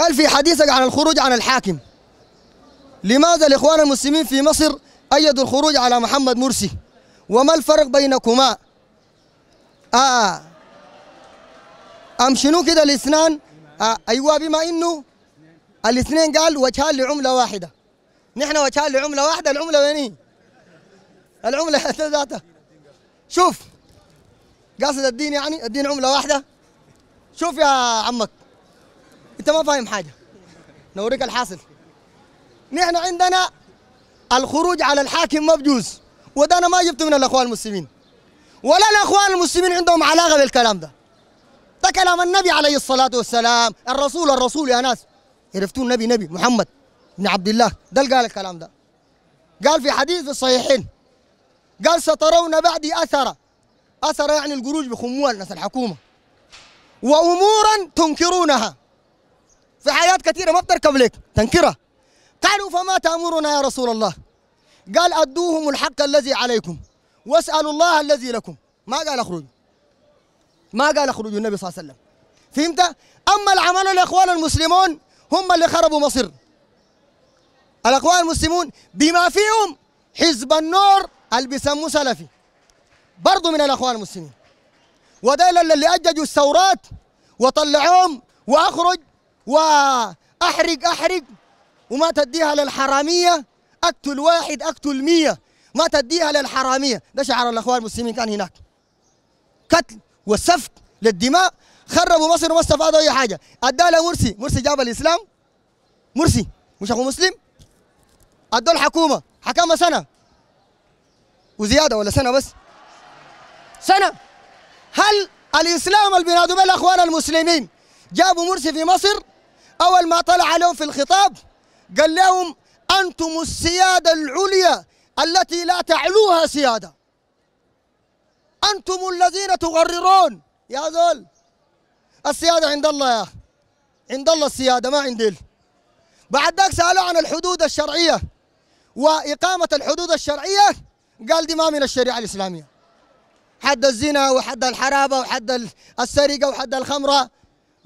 قال في حديثك عن الخروج عن الحاكم لماذا الإخوان المسلمين في مصر أيدوا الخروج على محمد مرسي وما الفرق بينكما آه،, آه أم شنو كده الاثنان آه أيوة بما إنه الاثنين قال وجهان لعملة واحدة نحن وجهان لعملة واحدة العملة وين العملة ذاتها شوف قاصد الدين يعني الدين عملة واحدة شوف يا عمك انت ما فاهم حاجه نوريك الحاصل نحن عندنا الخروج على الحاكم ما بجوز وده انا ما جبته من الاخوان المسلمين ولا الاخوان المسلمين عندهم علاقه بالكلام ده ده كلام النبي عليه الصلاه والسلام الرسول الرسول يا ناس عرفتوا النبي نبي محمد بن عبد الله ده اللي قال الكلام ده قال في حديث في الصحيحين قال سترون بعدي اثر اثر يعني القروج بخموها الناس الحكومه وامورا تنكرونها في حاجات كثيرة ما بتركب لك تنكرها قالوا فما تأمرنا يا رسول الله قال أدوهم الحق الذي عليكم واسألوا الله الذي لكم ما قال اخرجوا ما قال اخرجوا النبي صلى الله عليه وسلم فهمت أما العمل الإخوان المسلمون هم اللي خربوا مصر الإخوان المسلمون بما فيهم حزب النور اللي بيسموه سلفي برضه من الإخوان المسلمين وده اللي أججوا الثورات وطلعوهم وأخرج واحرق احرق وما تديها للحراميه اقتل واحد اقتل 100 ما تديها للحراميه ده شعار الاخوان المسلمين كان هناك قتل وسفك للدماء خربوا مصر وما استفادوا اي حاجه اداها مرسي مرسي جاب الاسلام مرسي مش اخو مسلم ادوا الحكومه حكام سنه وزياده ولا سنه بس سنه هل الاسلام اللي بينادوا الاخوان المسلمين جابوا مرسي في مصر أول ما طلع عليهم في الخطاب قال لهم أنتم السيادة العليا التي لا تعلوها سيادة أنتم الذين تغررون يا ذول السيادة عند الله يا عند الله السيادة ما عندي بعد ذاك سألوا عن الحدود الشرعية وإقامة الحدود الشرعية قال دي ما من الشريعة الإسلامية حد الزنا وحد الحرابة وحد السرقة وحد الخمرة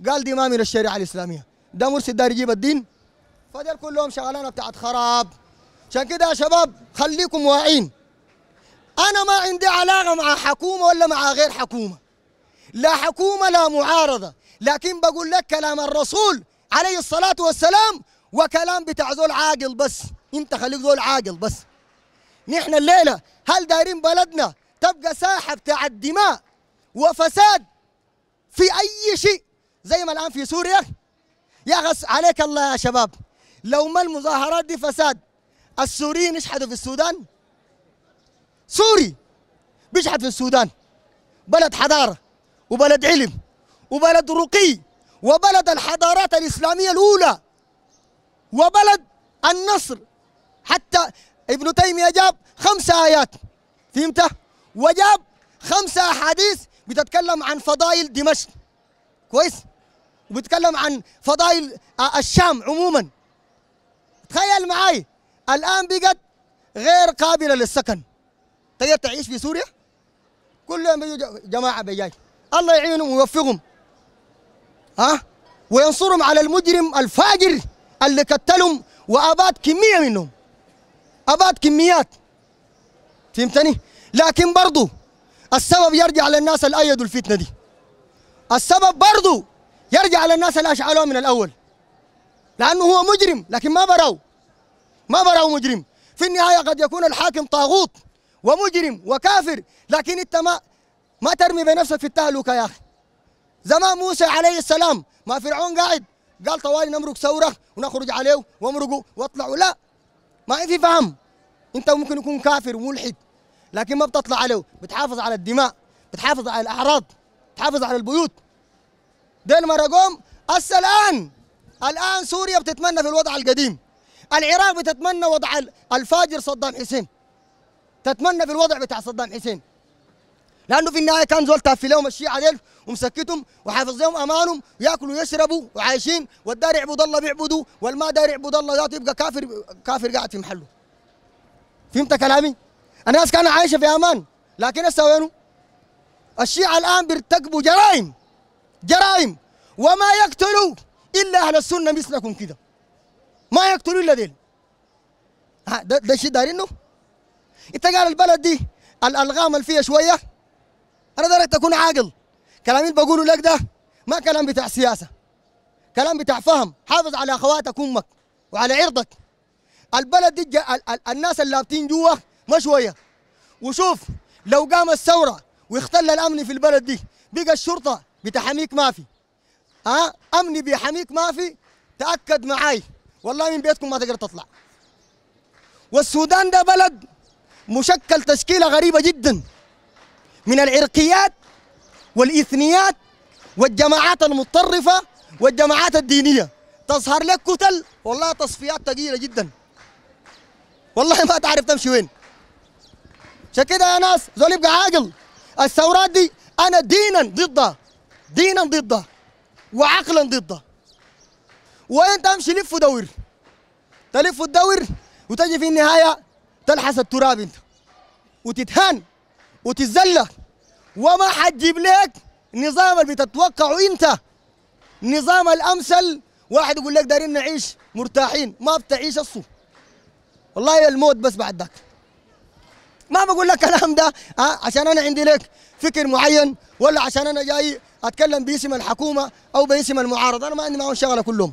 قال دي ما من الشريعة الإسلامية ده مرسي داري يجيب الدين فدل كلهم شغلانه بتاعت خراب عشان كده يا شباب خليكم واعين انا ما عندي علاقه مع حكومه ولا مع غير حكومه لا حكومه لا معارضه لكن بقول لك كلام الرسول عليه الصلاه والسلام وكلام بتاع ذول عاقل بس انت خليك ذول عاقل بس نحن الليله هل دايرين بلدنا تبقى ساحه بتاع الدماء وفساد في اي شيء زي ما الان في سوريا يا أخي عليك الله يا شباب لو ما المظاهرات دي فساد السوريين يشحدوا في السودان سوري بيشحد في السودان بلد حضارة وبلد علم وبلد رقي وبلد الحضارات الإسلامية الأولى وبلد النصر حتى ابن تيمية جاب خمس آيات فهمت؟ وجاب خمسة أحاديث بتتكلم عن فضائل دمشق كويس؟ وبيتكلم عن فضائل آه، الشام عموما تخيل معي الان بقت غير قابله للسكن تقدر تعيش في سوريا كل يوم بيجوا جماعه بيجاي الله يعينهم ويوفقهم ها وينصرهم على المجرم الفاجر اللي قتلهم وابات كميه منهم ابات كميات فهمتني لكن برضو السبب يرجع للناس اللي ايدوا الفتنه دي السبب برضو على الناس اللي اشعلوه من الاول لانه هو مجرم لكن ما براه ما براه مجرم في النهايه قد يكون الحاكم طاغوت ومجرم وكافر لكن انت ما ما ترمي بنفسك في التهلكه يا اخي زمان موسى عليه السلام ما فرعون قاعد قال طوالي نمرق ثوره ونخرج عليه وامرقوا واطلعوا لا ما في فهم انت ممكن يكون كافر وملحد لكن ما بتطلع عليه بتحافظ على الدماء بتحافظ على الاعراض بتحافظ على البيوت دين مرقوم هسه الان الان سوريا بتتمنى في الوضع القديم العراق بتتمنى وضع الفاجر صدام حسين تتمنى في الوضع بتاع صدام حسين لانه في النهايه كان زول تافه لهم الشيعه ديل ومسكتهم وحافظ لهم امانهم ياكلوا ويشربوا وعايشين والدار يعبد الله بيعبدوا والما دار يعبد الله ذاته يبقى كافر كافر قاعد في محله فهمت كلامي؟ الناس كانت عايشه في امان لكن هسه وينه؟ الشيعه الان بيرتكبوا جرائم جرائم وما يقتلوا الا اهل السنه مثلكم كده ما يقتلوا الا ديل ده, ده شيء دارينه انت قال البلد دي الالغام اللي فيها شويه انا دارك تكون عاقل كلام اللي بقوله لك ده ما كلام بتاع سياسه كلام بتاع فهم حافظ على اخواتك امك وعلى عرضك البلد دي ال ال الناس اللي لابتين جوا ما شويه وشوف لو قام الثوره واختل الامن في البلد دي بقى الشرطه بتحميك ما في ها امني بيحميك ما في تاكد معاي والله من بيتكم ما تقدر تطلع والسودان ده بلد مشكل تشكيله غريبه جدا من العرقيات والاثنيات والجماعات المتطرفه والجماعات الدينيه تظهر لك كتل والله تصفيات ثقيله جدا والله ما تعرف تمشي وين عشان كده يا ناس زول يبقى عاقل الثورات دي انا دينا ضدها دينا ضده وعقلا ضده وانت امشي لف ودور تلف وتدور وتجي في النهايه تلحس التراب انت وتتهان وتتزلق وما حتجيب لك نظام اللي بتتوقعه انت نظام الامثل واحد يقول لك دارين نعيش مرتاحين ما بتعيش الصو والله الموت بس بعد ذاك ما بقول لك الكلام ده عشان انا عندي لك فكر معين ولا عشان انا جاي اتكلم باسم الحكومه او باسم المعارضه انا ما عندي معهم شغله كلهم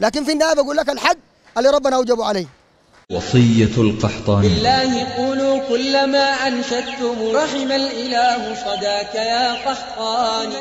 لكن في النهايه بقول لك الحق اللي ربنا اوجبه عليه وصية القحطاني بالله قولوا كلما أنشدتم رحم الإله صداك يا قحطاني